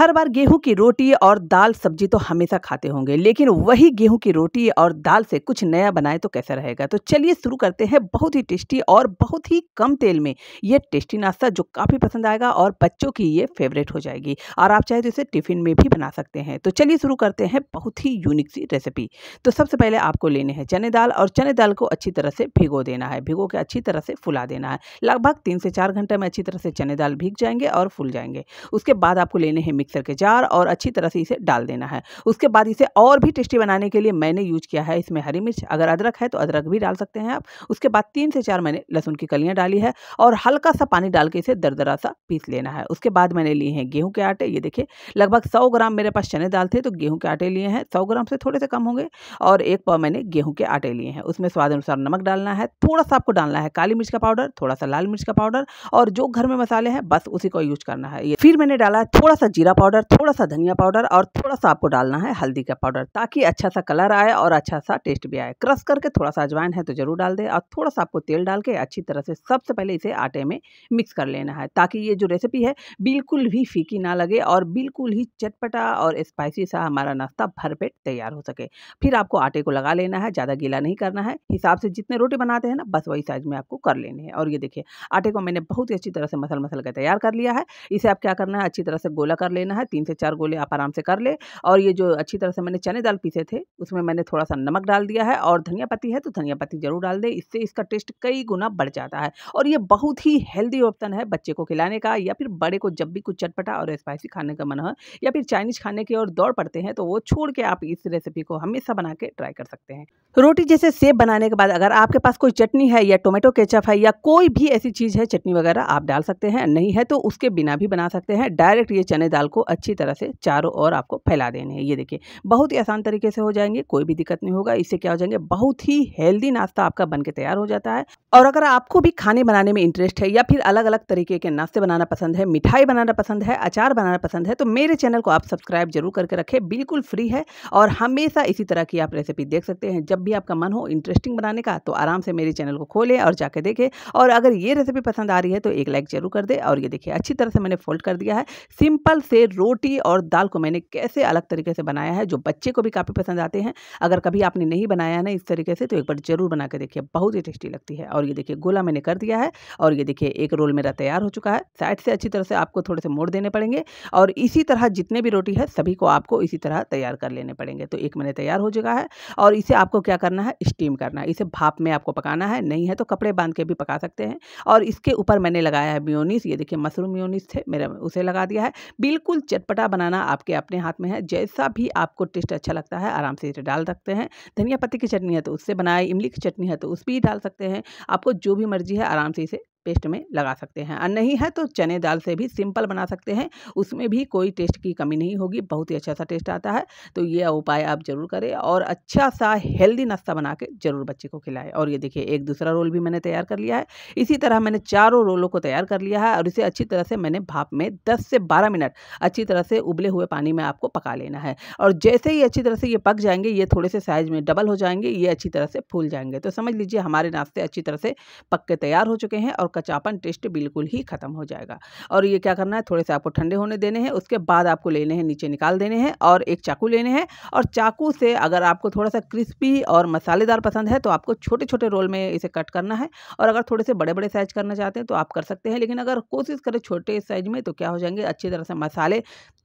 हर बार गेहूं की रोटी और दाल सब्जी तो हमेशा खाते होंगे लेकिन वही गेहूं की रोटी और दाल से कुछ नया बनाए तो कैसा रहेगा तो चलिए शुरू करते हैं बहुत ही टेस्टी और बहुत ही कम तेल में ये टेस्टी नाश्ता जो काफ़ी पसंद आएगा और बच्चों की ये फेवरेट हो जाएगी और आप चाहे तो इसे टिफ़िन में भी बना सकते हैं तो चलिए शुरू करते हैं बहुत ही यूनिक सी रेसिपी तो सबसे पहले आपको लेने हैं चने दाल और चने दाल को अच्छी तरह से भिगो देना है भिगो के अच्छी तरह से फुला देना है लगभग तीन से चार घंटे में अच्छी तरह से चने दाल भीग जाएंगे और फूल जाएंगे उसके बाद आपको लेने हैं मिक्स मिक्सर के जार और अच्छी तरह से इसे डाल देना है उसके बाद इसे और भी टेस्टी बनाने के लिए मैंने यूज किया है इसमें हरी मिर्च अगर अदरक है तो अदरक भी डाल सकते हैं आप उसके बाद तीन से चार मैंने लहसुन की कलियाँ डाली है और हल्का सा पानी डाल के इसे दरदरा सा पीस लेना है उसके बाद मैंने लिए हैं गेहूँ के आटे ये देखिए लगभग सौ ग्राम मेरे पास चने दाल थे तो गेहूँ के आटे लिए हैं सौ ग्राम से थोड़े से कम होंगे और एक पाव मैंने गेहूँ के आटे लिए हैं उसमें स्वाद अनुसार नमक डालना है थोड़ा सा आपको डालना है काली मिर्च का पाउडर थोड़ा सा लाल मिर्च का पाउडर और जो घर में मसाले हैं बस उसी को यूज करना है फिर मैंने डाला थोड़ा सा जीरा पाउडर थोड़ा सा धनिया पाउडर और थोड़ा सा आपको डालना है हल्दी का पाउडर ताकि अच्छा सा कलर आए और अच्छा सा टेस्ट भी आए क्रश करके थोड़ा सा अजवाइन है तो ज़रूर डाल दें और थोड़ा सा आपको तेल डाल के अच्छी तरह से सबसे पहले इसे आटे में मिक्स कर लेना है ताकि ये जो रेसिपी है बिल्कुल भी फीकी ना लगे और बिल्कुल ही चटपटा और स्पाइसी सा हमारा नाश्ता भरपेट तैयार हो सके फिर आपको आटे को लगा लेना है ज़्यादा गीला नहीं करना है हिसाब से जितने रोटी बनाते हैं ना बस वही साइज में आपको कर लेने हैं और ये देखिए आटे को मैंने बहुत ही अच्छी तरह से मसल मसल के तैयार कर लिया है इसे आप क्या करना है अच्छी तरह से गोला कर लेना लेना है तीन से चार गोले आप आराम से कर ले और ये जो अच्छी तरह से मैंने चने दाल पीसे थे उसमें मैंने थोड़ा सा नमक डाल दिया है और धनिया पत्ती है तो धनिया पत्ती जरूर डाल दे इससे इसका टेस्ट कई गुना बढ़ जाता है और ये बहुत ही हेल्दी ऑप्शन है बच्चे को खिलाने का या फिर बड़े को जब भी कुछ चटपटा और स्पाइसी खाने का मन हो या फिर चाइनीज खाने की ओर दौड़ पड़ते हैं तो वो छोड़ के आप इस रेसिपी को हमेशा बना के ट्राई कर सकते हैं रोटी जैसे सेब बनाने के बाद अगर आपके पास कोई चटनी है या टोमेटो केचप है या कोई भी ऐसी चीज़ है चटनी वगैरह आप डाल सकते हैं नहीं है तो उसके बिना भी बना सकते हैं डायरेक्ट ये चने दाल को इनको अच्छी तरह से चारों ओर आपको फैला देने हैं ये देखिए बहुत ही आसान तरीके से हो जाएंगे कोई भी दिक्कत नहीं होगा इससे क्या हो जाएंगे बहुत ही हेल्दी नाश्ता आपका बन तैयार हो जाता है और अगर आपको भी खाने बनाने में इंटरेस्ट है या फिर अलग अलग तरीके के नाश्ते बनाना पसंद है मिठाई बनाना पसंद है अचार बनाना पसंद है तो मेरे चैनल को आप सब्सक्राइब जरूर करके रखें बिल्कुल फ्री है और हमेशा इसी तरह की आप रेसिपी देख सकते हैं जब भी आपका मन हो इंटरेस्टिंग बनाने का तो आराम से मेरे चैनल को खोलें और जाके देखें और अगर ये रेसिपी पसंद आ रही है तो एक लाइक जरूर कर दे और ये देखिए अच्छी तरह से मैंने फोल्ड कर दिया है सिंपल से से रोटी और दाल को मैंने कैसे अलग तरीके से बनाया है जो बच्चे को भी काफ़ी पसंद आते हैं अगर कभी आपने नहीं बनाया ना इस तरीके से तो एक बार ज़रूर बना के देखिए बहुत ही टेस्टी लगती है और ये देखिए गोला मैंने कर दिया है और ये देखिए एक रोल मेरा तैयार हो चुका है साइड से अच्छी तरह से आपको थोड़े से मोड़ देने पड़ेंगे और इसी तरह जितने भी रोटी है सभी को आपको इसी तरह तैयार कर लेने पड़ेंगे तो एक मैंने तैयार हो चुका है और इसे आपको क्या करना है स्टीम करना है इसे भाप में आपको पकाना है नहीं है तो कपड़े बांध के भी पका सकते हैं और इसके ऊपर मैंने लगाया है म्योनीस ये देखिए मशरूम म्योनीस थे मेरा उसे लगा दिया है बिल्कुल बिल्कुल चटपटा बनाना आपके अपने हाथ में है जैसा भी आपको टेस्ट अच्छा लगता है आराम से इसे डाल सकते हैं धनिया पत्ती की चटनी है तो उससे बनाए इमली की चटनी है तो उस भी डाल सकते हैं आपको जो भी मर्जी है आराम से इसे पेस्ट में लगा सकते हैं और नहीं है तो चने दाल से भी सिंपल बना सकते हैं उसमें भी कोई टेस्ट की कमी नहीं होगी बहुत ही अच्छा सा टेस्ट आता है तो ये उपाय आप ज़रूर करें और अच्छा सा हेल्दी नाश्ता बना के ज़रूर बच्चे को खिलाएं और ये देखिए एक दूसरा रोल भी मैंने तैयार कर लिया है इसी तरह मैंने चारों रोलों को तैयार कर लिया है और इसे अच्छी तरह से मैंने भाप में दस से बारह मिनट अच्छी तरह से उबले हुए पानी में आपको पका लेना है और जैसे ही अच्छी तरह से ये पक जाएंगे ये थोड़े से साइज़ में डबल हो जाएंगे ये अच्छी तरह से फूल जाएंगे तो समझ लीजिए हमारे नाश्ते अच्छी तरह से पक के तैयार हो चुके हैं और और कचापन टेस्ट बिल्कुल ही ख़त्म हो जाएगा और ये क्या करना है थोड़े से आपको ठंडे होने देने हैं उसके बाद आपको लेने हैं नीचे निकाल देने हैं और एक चाकू लेने हैं और चाकू से अगर आपको थोड़ा सा क्रिस्पी और मसालेदार पसंद है तो आपको छोटे छोटे रोल में इसे कट करना है और अगर थोड़े से बड़े बड़े साइज करना चाहते हैं तो आप कर सकते हैं लेकिन अगर कोशिश करें छोटे साइज में तो क्या हो जाएंगे अच्छी तरह से मसाले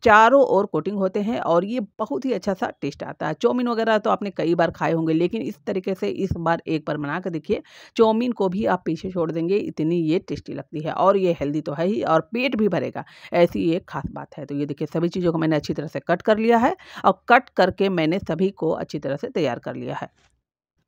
चारों ओर कोटिंग होते हैं और ये बहुत ही अच्छा सा टेस्ट आता है चौमिन वगैरह तो आपने कई बार खाए होंगे लेकिन इस तरीके से इस बार एक बार बना कर देखिए चौमिन को भी आप पीछे छोड़ देंगे इतनी इतनी ये टेस्टी लगती है और ये हेल्दी तो है ही और पेट भी भरेगा ऐसी एक खास बात है तो ये देखिए सभी चीज़ों को मैंने अच्छी तरह से कट कर लिया है और कट करके मैंने सभी को अच्छी तरह से तैयार कर लिया है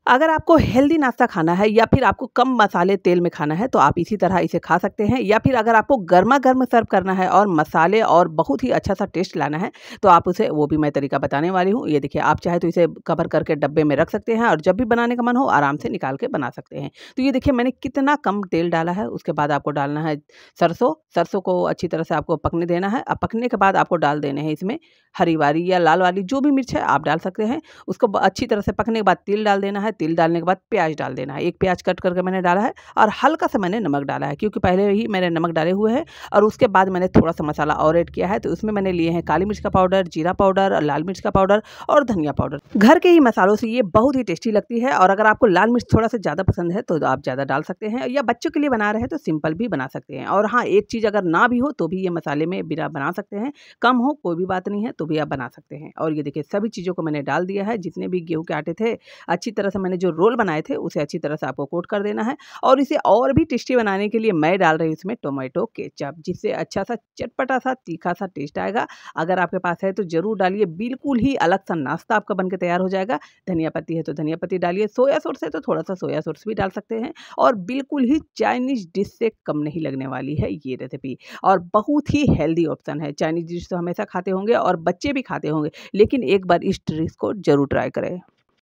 अगर आपको हेल्दी नाश्ता खाना है या फिर आपको कम मसाले तेल में खाना है तो आप इसी तरह इसे खा सकते हैं या फिर अगर आपको गर्मा गर्म सर्व करना है और मसाले और बहुत ही अच्छा सा टेस्ट लाना है तो आप उसे वो भी मैं तरीका बताने वाली हूँ ये देखिए आप चाहे तो इसे कवर करके डब्बे में रख सकते हैं और जब भी बनाने का मन हो आराम से निकाल के बना सकते हैं तो ये देखिए मैंने कितना कम तेल डाला है उसके बाद आपको डालना है सरसों सरसों को अच्छी तरह से आपको पकने देना है और पकने के बाद आपको डाल देने हैं इसमें हरी वाली या लाल वाली जो भी मिर्च है आप डाल सकते हैं उसको अच्छी तरह से पकने के बाद तेल डाल देना है तिल डालने के बाद प्याज डाल देना है एक प्याज कट करके मैंने डाला है और हल्का सा मैंने नमक डाला है क्योंकि पहले ही मैंने नमक डाले हुए हैं और उसके बाद मैंने थोड़ा सा मसाला और ऐड किया है तो उसमें मैंने लिए हैं काली मिर्च का पाउडर जीरा पाउडर लाल मिर्च का पाउडर और धनिया पाउडर घर के ही मसालों से ये बहुत ही टेस्टी लगती है और अगर आपको लाल मिर्च थोड़ा सा ज़्यादा पसंद है तो आप ज़्यादा डाल सकते हैं या बच्चों के लिए बना रहे हैं तो सिंपल भी बना सकते हैं और हाँ एक चीज़ अगर ना भी हो तो भी ये मसाले में बिना बना सकते हैं कम हो कोई भी बात नहीं है तो भी आप बना सकते हैं और ये देखिए सभी चीज़ों को मैंने डाल दिया है जितने भी गेहूँ के आटे थे अच्छी तरह से मैंने जो रोल बनाए थे उसे अच्छी तरह से आपको कोट कर देना है और इसे और भी टेस्टी बनाने के लिए मैं डाल रही हूँ इसमें टोमेटो केचप जिससे अच्छा सा चटपटा सा तीखा सा टेस्ट आएगा अगर आपके पास है तो ज़रूर डालिए बिल्कुल ही अलग सा नाश्ता आपका बन तैयार हो जाएगा धनिया पत्ती है तो धनिया पत्ती डालिए सोया सोर्स है तो थोड़ा सा सोया सोर्स भी डाल सकते हैं और बिल्कुल ही चाइनीज डिश से कम नहीं लगने वाली है ये रेसिपी और बहुत ही हेल्दी ऑप्शन है चाइनीज डिश तो हमेशा खाते होंगे और बच्चे भी खाते होंगे लेकिन एक बार इस डिश को ज़रूर ट्राई करें